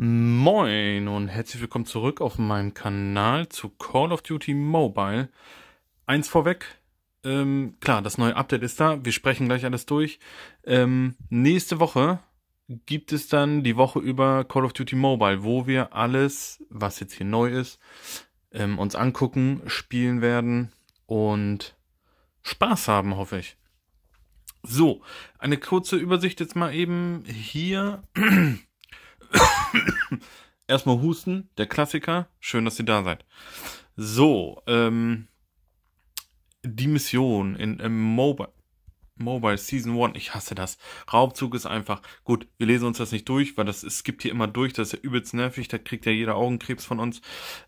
Moin und herzlich willkommen zurück auf meinem Kanal zu Call of Duty Mobile. Eins vorweg, ähm, klar, das neue Update ist da, wir sprechen gleich alles durch. Ähm, nächste Woche gibt es dann die Woche über Call of Duty Mobile, wo wir alles, was jetzt hier neu ist, ähm, uns angucken, spielen werden und Spaß haben, hoffe ich. So, eine kurze Übersicht jetzt mal eben hier. Erstmal husten, der Klassiker. Schön, dass ihr da seid. So, ähm, die Mission in, in Mobile. Mobile Season 1, ich hasse das. Raubzug ist einfach, gut, wir lesen uns das nicht durch, weil das es gibt hier immer durch, das ist ja übelst nervig, da kriegt ja jeder Augenkrebs von uns.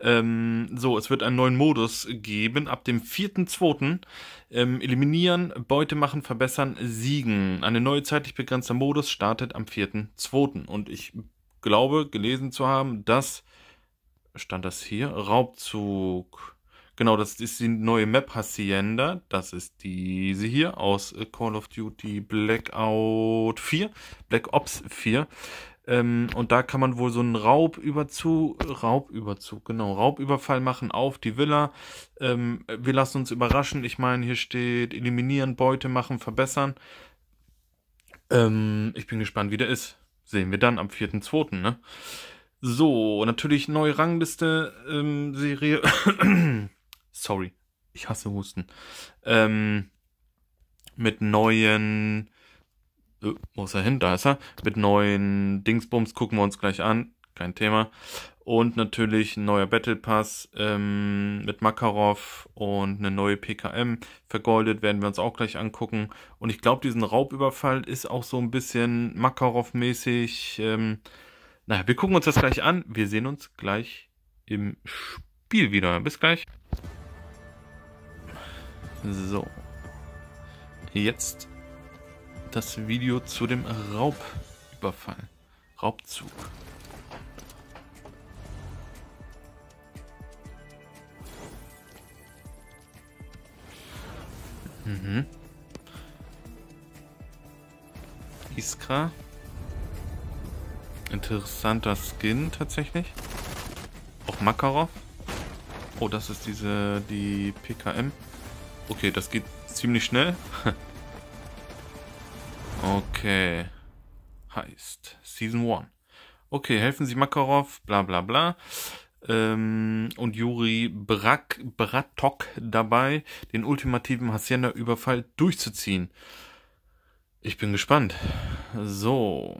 Ähm, so, es wird einen neuen Modus geben, ab dem 4.2. Ähm, eliminieren, Beute machen, verbessern, siegen. Eine neue zeitlich begrenzte Modus startet am 4.2. Und ich glaube, gelesen zu haben, dass, stand das hier, Raubzug. Genau, das ist die neue Map Hacienda. Das ist diese hier aus äh, Call of Duty Blackout 4, Black Ops 4. Ähm, und da kann man wohl so einen Raubüberzug, Raubüberzug, genau, Raubüberfall machen auf die Villa. Ähm, wir lassen uns überraschen. Ich meine, hier steht eliminieren, Beute machen, verbessern. Ähm, ich bin gespannt, wie der ist sehen wir dann am 4.2., ne? So, natürlich neue Rangliste, ähm, Serie. Sorry, ich hasse Husten. Ähm, mit neuen. Äh, wo ist er hin? Da ist er. Mit neuen Dingsbums gucken wir uns gleich an. Kein Thema. Und natürlich ein neuer Battle Pass ähm, mit Makarov und eine neue PKM vergoldet, werden wir uns auch gleich angucken. Und ich glaube, diesen Raubüberfall ist auch so ein bisschen Makarov-mäßig. Ähm, naja, wir gucken uns das gleich an. Wir sehen uns gleich im Spiel wieder. Bis gleich. So. Jetzt das Video zu dem Raubüberfall. Raubzug. Mhm. Iskra. Interessanter Skin tatsächlich. Auch Makarov. Oh, das ist diese, die PKM. Okay, das geht ziemlich schnell. okay. Heißt Season 1. Okay, helfen Sie Makarov, bla bla bla ähm, und Juri Brack, Bratok dabei, den ultimativen Hacienda-Überfall durchzuziehen. Ich bin gespannt. So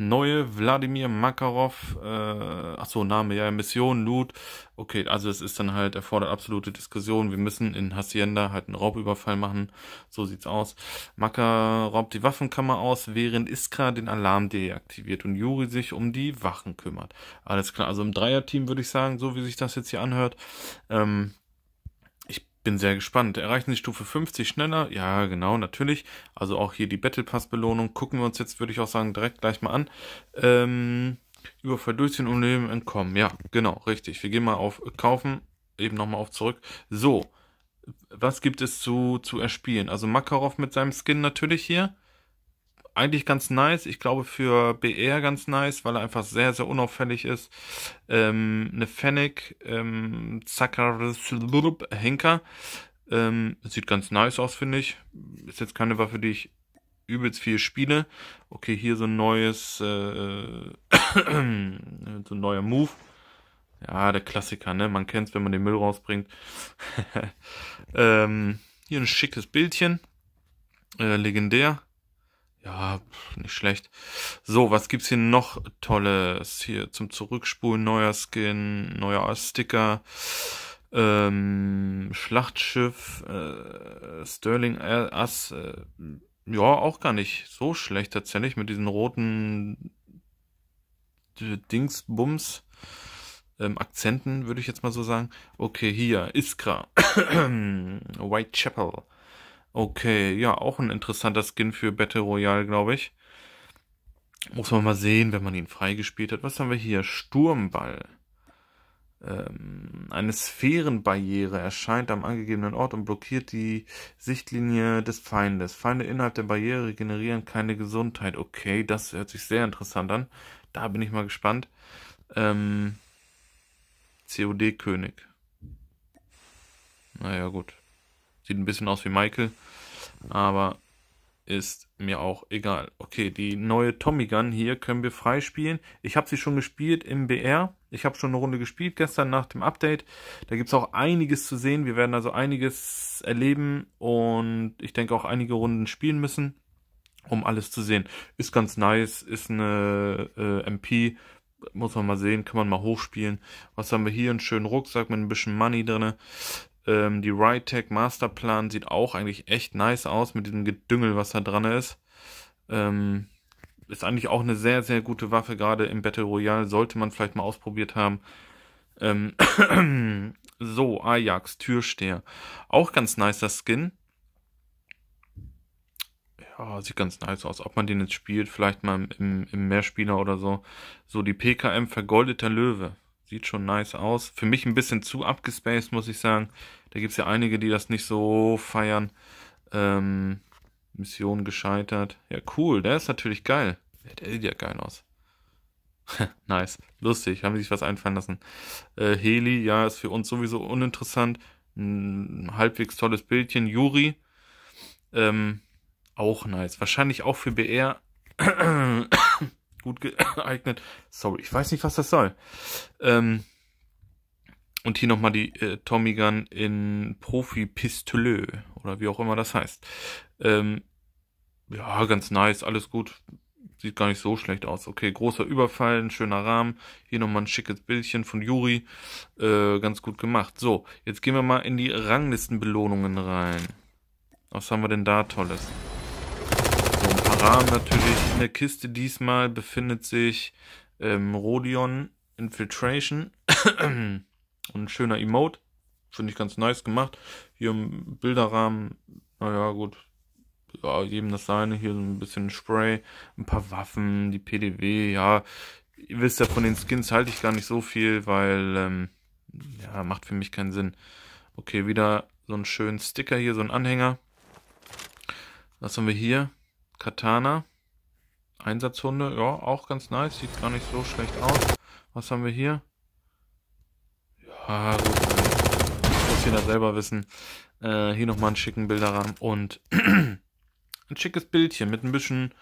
neue Wladimir Makarov, äh, ach so, Name, ja, Mission, Loot. Okay, also es ist dann halt, erfordert absolute Diskussion. Wir müssen in Hacienda halt einen Raubüberfall machen. So sieht's aus. Makarov raubt die Waffenkammer aus, während Iskra den Alarm deaktiviert und Juri sich um die Wachen kümmert. Alles klar, also im Dreierteam würde ich sagen, so wie sich das jetzt hier anhört. Ähm, bin sehr gespannt. Erreichen Sie Stufe 50 schneller? Ja, genau, natürlich. Also auch hier die Battle Pass Belohnung gucken wir uns jetzt, würde ich auch sagen, direkt gleich mal an. Ähm, Überfall durchziehen und Leben entkommen. Ja, genau, richtig. Wir gehen mal auf äh, Kaufen, eben nochmal auf zurück. So, was gibt es zu, zu erspielen? Also Makarov mit seinem Skin natürlich hier eigentlich ganz nice. Ich glaube für BR ganz nice, weil er einfach sehr, sehr unauffällig ist. Ähm, eine Fennec, ähm, Henker. Ähm, sieht ganz nice aus, finde ich. Ist jetzt keine Waffe, die ich übelst viel spiele. Okay, hier so ein neues, äh, so ein neuer Move. Ja, der Klassiker, ne? Man kennt's, wenn man den Müll rausbringt. ähm, hier ein schickes Bildchen. Äh, legendär. Ja, nicht schlecht. So, was gibt's hier noch Tolles? Hier zum Zurückspulen, neuer Skin, neuer Sticker, ähm, Schlachtschiff, äh, Sterling Ass, äh, ja, auch gar nicht so schlecht tatsächlich mit diesen roten äh, Dingsbums. Ähm, Akzenten, würde ich jetzt mal so sagen. Okay, hier, Iskra, Whitechapel, Okay, ja, auch ein interessanter Skin für Battle Royale, glaube ich. Muss man mal sehen, wenn man ihn freigespielt hat. Was haben wir hier? Sturmball. Ähm, eine Sphärenbarriere erscheint am angegebenen Ort und blockiert die Sichtlinie des Feindes. Feinde innerhalb der Barriere generieren keine Gesundheit. Okay, das hört sich sehr interessant an. Da bin ich mal gespannt. Ähm, COD-König. Naja, gut. Sieht ein bisschen aus wie Michael, aber ist mir auch egal. Okay, die neue Tommy Gun hier können wir freispielen. Ich habe sie schon gespielt im BR. Ich habe schon eine Runde gespielt gestern nach dem Update. Da gibt es auch einiges zu sehen. Wir werden also einiges erleben und ich denke auch einige Runden spielen müssen, um alles zu sehen. Ist ganz nice, ist eine äh, MP. Muss man mal sehen, kann man mal hochspielen. Was haben wir hier? Einen schönen Rucksack mit ein bisschen Money drin. Ähm, die Ritech Masterplan sieht auch eigentlich echt nice aus mit diesem Gedüngel, was da dran ist. Ähm, ist eigentlich auch eine sehr, sehr gute Waffe, gerade im Battle Royale. Sollte man vielleicht mal ausprobiert haben. Ähm so, Ajax, Türsteher. Auch ganz nice, das Skin. Ja, sieht ganz nice aus. Ob man den jetzt spielt, vielleicht mal im, im Mehrspieler oder so. So, die PKM Vergoldeter Löwe. Sieht schon nice aus. Für mich ein bisschen zu abgespaced, muss ich sagen. Da gibt es ja einige, die das nicht so feiern. Ähm, Mission gescheitert. Ja, cool, der ist natürlich geil. der sieht ja geil aus. nice, lustig, haben sie sich was einfallen lassen. Äh, Heli, ja, ist für uns sowieso uninteressant. Ein halbwegs tolles Bildchen. Juri, ähm, auch nice. Wahrscheinlich auch für BR gut geeignet. Sorry, ich weiß nicht, was das soll. Ähm, und hier nochmal die äh, Tommy Gun in Profi Pistoleux oder wie auch immer das heißt. Ähm, ja, ganz nice, alles gut. Sieht gar nicht so schlecht aus. Okay, großer Überfall, ein schöner Rahmen. Hier nochmal ein schickes Bildchen von Juri. Äh, ganz gut gemacht. So, jetzt gehen wir mal in die Ranglistenbelohnungen rein. Was haben wir denn da Tolles? So, ein paar Rahmen natürlich. In der Kiste diesmal befindet sich ähm, Rodion Infiltration. Und ein schöner Emote. Finde ich ganz nice gemacht. Hier im Bilderrahmen, naja, gut. Ja, jedem das seine. Hier so ein bisschen Spray, ein paar Waffen, die PDW, ja. Ihr wisst ja, von den Skins halte ich gar nicht so viel, weil, ähm, ja, macht für mich keinen Sinn. Okay, wieder so einen schönen Sticker hier, so ein Anhänger. Was haben wir hier? Katana. Einsatzhunde, ja, auch ganz nice. Sieht gar nicht so schlecht aus. Was haben wir hier? Ah, gut. Muss jeder selber wissen. Äh, hier nochmal einen schicken Bilderrahmen und ein schickes Bildchen mit ein bisschen,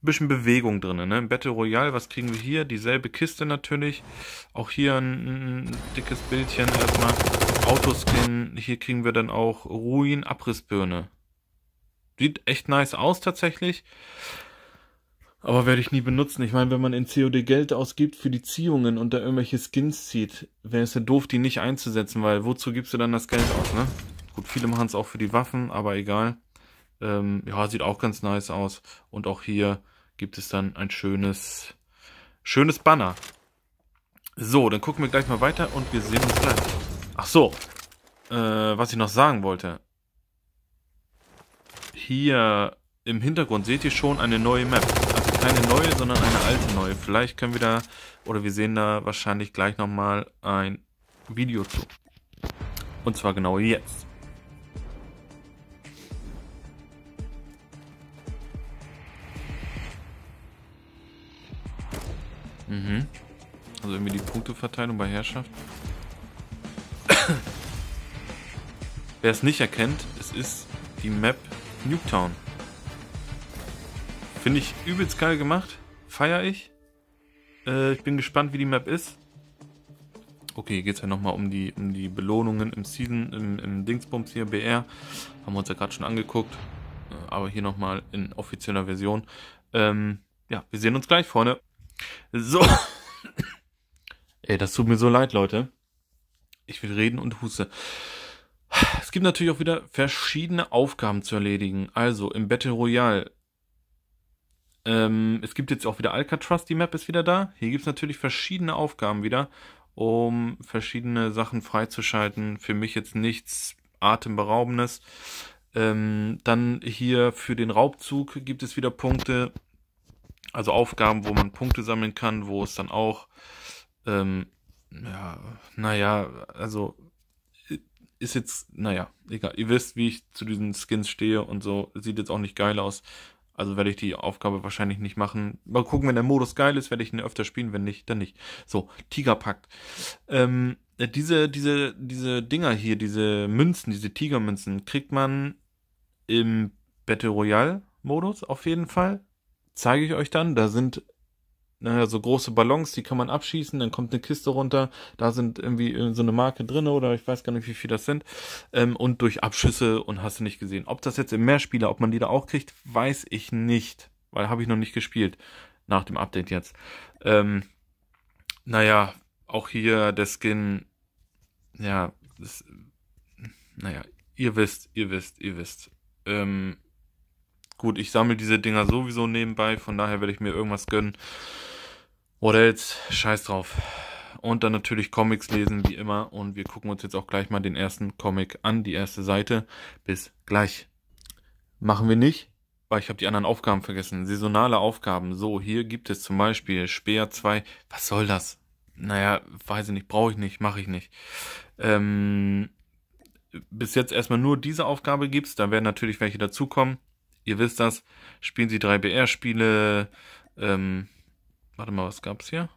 bisschen Bewegung drin. Ne? Battle Royale, was kriegen wir hier? Dieselbe Kiste natürlich. Auch hier ein, ein dickes Bildchen erstmal. Autoskin, hier kriegen wir dann auch Ruin Abrissbirne. Sieht echt nice aus tatsächlich. Aber werde ich nie benutzen. Ich meine, wenn man in COD Geld ausgibt für die Ziehungen und da irgendwelche Skins zieht, wäre es ja doof, die nicht einzusetzen, weil wozu gibst du dann das Geld aus, ne? Gut, viele machen es auch für die Waffen, aber egal. Ähm, ja, sieht auch ganz nice aus. Und auch hier gibt es dann ein schönes, schönes Banner. So, dann gucken wir gleich mal weiter und wir sehen uns gleich. Ach so, äh, was ich noch sagen wollte. Hier im Hintergrund seht ihr schon eine neue Map keine neue, sondern eine alte neue. Vielleicht können wir da, oder wir sehen da wahrscheinlich gleich nochmal ein Video zu. Und zwar genau jetzt. Mhm. Also irgendwie die Punkteverteilung bei Herrschaft. Wer es nicht erkennt, es ist die Map Nuketown. Finde ich übelst geil gemacht. Feier ich. Äh, ich bin gespannt, wie die Map ist. Okay, hier geht es ja nochmal um die, um die Belohnungen im Season, im, im Dingsbums hier, BR. Haben wir uns ja gerade schon angeguckt. Äh, aber hier nochmal in offizieller Version. Ähm, ja, wir sehen uns gleich, Freunde. So. Ey, das tut mir so leid, Leute. Ich will reden und huste. Es gibt natürlich auch wieder verschiedene Aufgaben zu erledigen. Also im Battle Royale ähm, es gibt jetzt auch wieder Alcatraz, die Map ist wieder da. Hier gibt es natürlich verschiedene Aufgaben wieder, um verschiedene Sachen freizuschalten. Für mich jetzt nichts Atemberaubendes. Ähm, dann hier für den Raubzug gibt es wieder Punkte, also Aufgaben, wo man Punkte sammeln kann, wo es dann auch, ähm, ja, naja, also ist jetzt, naja, egal. Ihr wisst, wie ich zu diesen Skins stehe und so. Sieht jetzt auch nicht geil aus. Also werde ich die Aufgabe wahrscheinlich nicht machen. Mal gucken, wenn der Modus geil ist, werde ich ihn öfter spielen, wenn nicht, dann nicht. So, Tigerpakt. Ähm, diese, diese, diese Dinger hier, diese Münzen, diese Tigermünzen, kriegt man im Battle Royale Modus auf jeden Fall. Zeige ich euch dann. Da sind naja, so große Ballons, die kann man abschießen, dann kommt eine Kiste runter, da sind irgendwie äh, so eine Marke drinne oder ich weiß gar nicht, wie viel das sind. Ähm, und durch Abschüsse und hast du nicht gesehen. Ob das jetzt im Mehrspieler, ob man die da auch kriegt, weiß ich nicht, weil habe ich noch nicht gespielt nach dem Update jetzt. Ähm, naja, auch hier der Skin, ja, das, naja, ihr wisst, ihr wisst, ihr wisst. Ähm, gut, ich sammle diese Dinger sowieso nebenbei, von daher werde ich mir irgendwas gönnen. Oder jetzt scheiß drauf. Und dann natürlich Comics lesen, wie immer. Und wir gucken uns jetzt auch gleich mal den ersten Comic an, die erste Seite. Bis gleich. Machen wir nicht, weil ich habe die anderen Aufgaben vergessen. Saisonale Aufgaben. So, hier gibt es zum Beispiel Speer 2. Was soll das? Naja, weiß ich nicht, brauche ich nicht, mache ich nicht. Ähm, bis jetzt erstmal nur diese Aufgabe gibt's. Da werden natürlich welche dazukommen. Ihr wisst das. Spielen Sie drei br spiele Ähm, Warte mal, was gab's hier?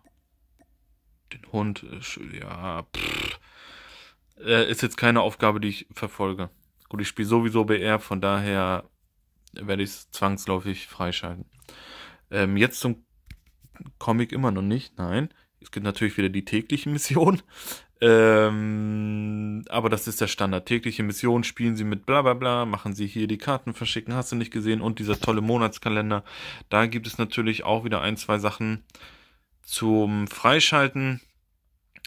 Den Hund, ist, äh, ja, Äh, ist jetzt keine Aufgabe, die ich verfolge. Gut, ich spiele sowieso BR, von daher werde ich es zwangsläufig freischalten. Ähm, jetzt zum Comic immer noch nicht, nein. Es gibt natürlich wieder die täglichen Missionen. Ähm, aber das ist der Standard. Tägliche Mission spielen sie mit bla bla bla, machen sie hier die Karten verschicken, hast du nicht gesehen. Und dieser tolle Monatskalender. Da gibt es natürlich auch wieder ein, zwei Sachen zum Freischalten.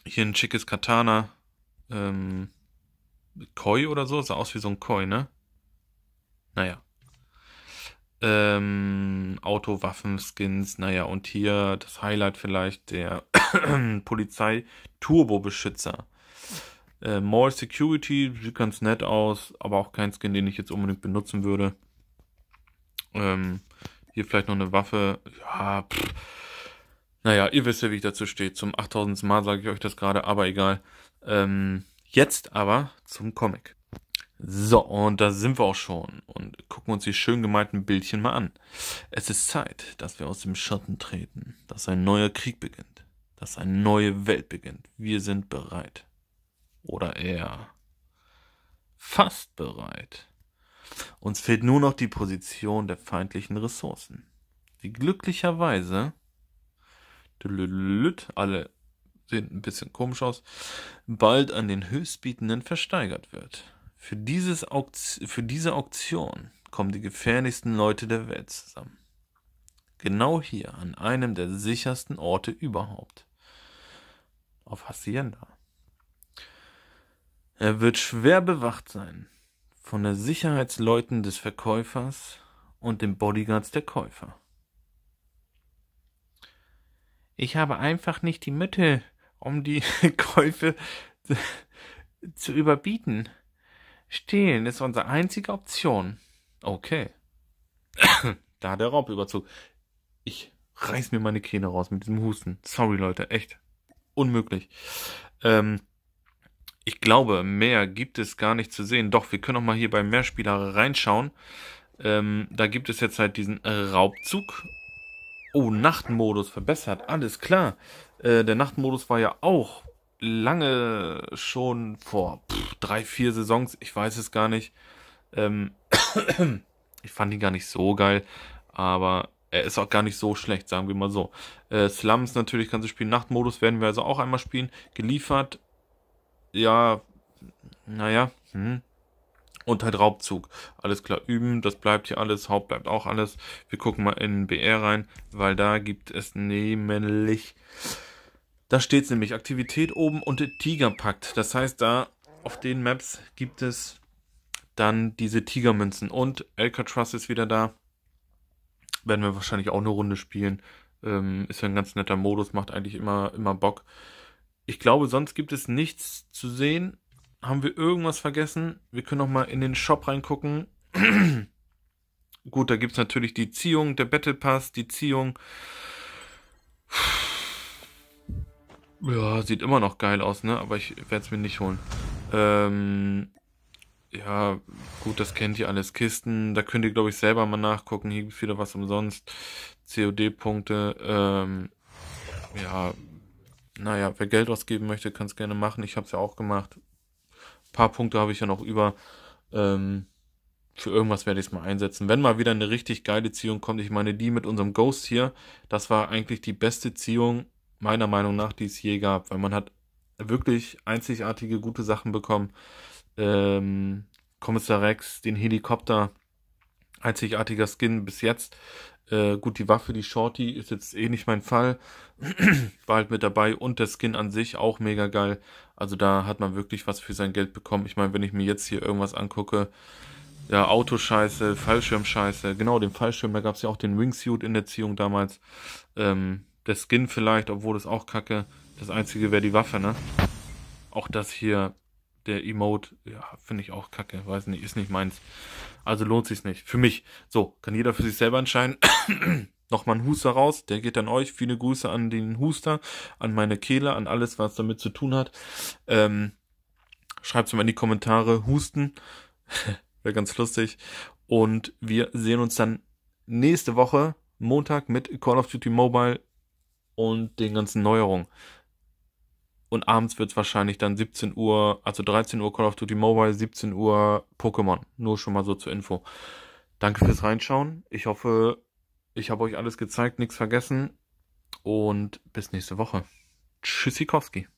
Hier ein schickes Katana. Ähm, Koi oder so, sah aus wie so ein Koi, ne? Naja. Ähm, Auto, Waffen, Skins, naja, und hier das Highlight vielleicht der Polizei Turbo-Beschützer. Äh, Mall Security sieht ganz nett aus, aber auch kein Skin, den ich jetzt unbedingt benutzen würde. Ähm, hier vielleicht noch eine Waffe. Ja, pff. Naja, ihr wisst ja, wie ich dazu stehe. Zum 8000. Mal sage ich euch das gerade, aber egal. Ähm, jetzt aber zum Comic. So, und da sind wir auch schon und gucken uns die schön gemalten Bildchen mal an. Es ist Zeit, dass wir aus dem Schatten treten, dass ein neuer Krieg beginnt dass eine neue Welt beginnt. Wir sind bereit. Oder eher fast bereit. Uns fehlt nur noch die Position der feindlichen Ressourcen, die glücklicherweise alle sehen ein bisschen komisch aus, bald an den Höchstbietenden versteigert wird. Für, dieses Aukt für diese Auktion kommen die gefährlichsten Leute der Welt zusammen. Genau hier, an einem der sichersten Orte überhaupt auf Hacienda. Er wird schwer bewacht sein von den Sicherheitsleuten des Verkäufers und den Bodyguards der Käufer. Ich habe einfach nicht die Mittel, um die Käufe zu überbieten. Stehlen ist unsere einzige Option. Okay. da der Raubüberzug. Ich reiß mir meine Kehle raus mit diesem Husten. Sorry, Leute, echt unmöglich. Ähm, ich glaube, mehr gibt es gar nicht zu sehen. Doch, wir können auch mal hier bei Mehrspieler reinschauen. Ähm, da gibt es jetzt halt diesen Raubzug. Oh, Nachtmodus verbessert. Alles klar. Äh, der Nachtmodus war ja auch lange schon vor pff, drei, vier Saisons. Ich weiß es gar nicht. Ähm, ich fand ihn gar nicht so geil. Aber er äh, ist auch gar nicht so schlecht, sagen wir mal so. Äh, Slums natürlich kannst du spielen. Nachtmodus werden wir also auch einmal spielen. Geliefert, ja, naja, hm. Und halt Raubzug. Alles klar, üben, das bleibt hier alles. Haupt bleibt auch alles. Wir gucken mal in BR rein, weil da gibt es nämlich. Da steht es nämlich Aktivität oben und Tigerpakt. Das heißt, da auf den Maps gibt es dann diese Tigermünzen. Und Alcatraz ist wieder da werden wir wahrscheinlich auch eine Runde spielen. Ähm, ist ja ein ganz netter Modus, macht eigentlich immer, immer Bock. Ich glaube, sonst gibt es nichts zu sehen. Haben wir irgendwas vergessen? Wir können noch mal in den Shop reingucken. Gut, da gibt es natürlich die Ziehung, der Battle Pass, die Ziehung. Ja, sieht immer noch geil aus, ne? Aber ich werde es mir nicht holen. Ähm, ja, gut, das kennt ihr alles. Kisten, da könnt ihr, glaube ich, selber mal nachgucken. Hier gibt wieder was umsonst. COD-Punkte. Ähm, ja, naja, wer Geld ausgeben möchte, kann es gerne machen. Ich habe es ja auch gemacht. Ein paar Punkte habe ich ja noch über. Ähm, für irgendwas werde ich es mal einsetzen. Wenn mal wieder eine richtig geile Ziehung kommt, ich meine die mit unserem Ghost hier, das war eigentlich die beste Ziehung meiner Meinung nach, die es je gab, weil man hat wirklich einzigartige gute Sachen bekommen ähm, Kommissar Rex, den Helikopter, einzigartiger Skin bis jetzt. Äh, gut, die Waffe, die Shorty, ist jetzt eh nicht mein Fall. War halt mit dabei und der Skin an sich auch mega geil. Also da hat man wirklich was für sein Geld bekommen. Ich meine, wenn ich mir jetzt hier irgendwas angucke, ja, Autoscheiße, Fallschirmscheiße, genau, den Fallschirm, da gab es ja auch den Wingsuit in der Ziehung damals. Ähm, der Skin vielleicht, obwohl das auch kacke. Das einzige wäre die Waffe, ne? Auch das hier, der Emote, ja, finde ich auch kacke, weiß nicht, ist nicht meins. Also lohnt sich's nicht. Für mich. So, kann jeder für sich selber entscheiden. Nochmal ein Huster raus, der geht an euch. Viele Grüße an den Huster, an meine Kehle, an alles, was damit zu tun hat. Ähm, schreibt's mal in die Kommentare. Husten. Wäre ganz lustig. Und wir sehen uns dann nächste Woche, Montag, mit Call of Duty Mobile und den ganzen Neuerungen. Und abends wird's wahrscheinlich dann 17 Uhr, also 13 Uhr Call of Duty Mobile, 17 Uhr Pokémon. Nur schon mal so zur Info. Danke fürs Reinschauen. Ich hoffe, ich habe euch alles gezeigt, nichts vergessen. Und bis nächste Woche. Tschüssikowski.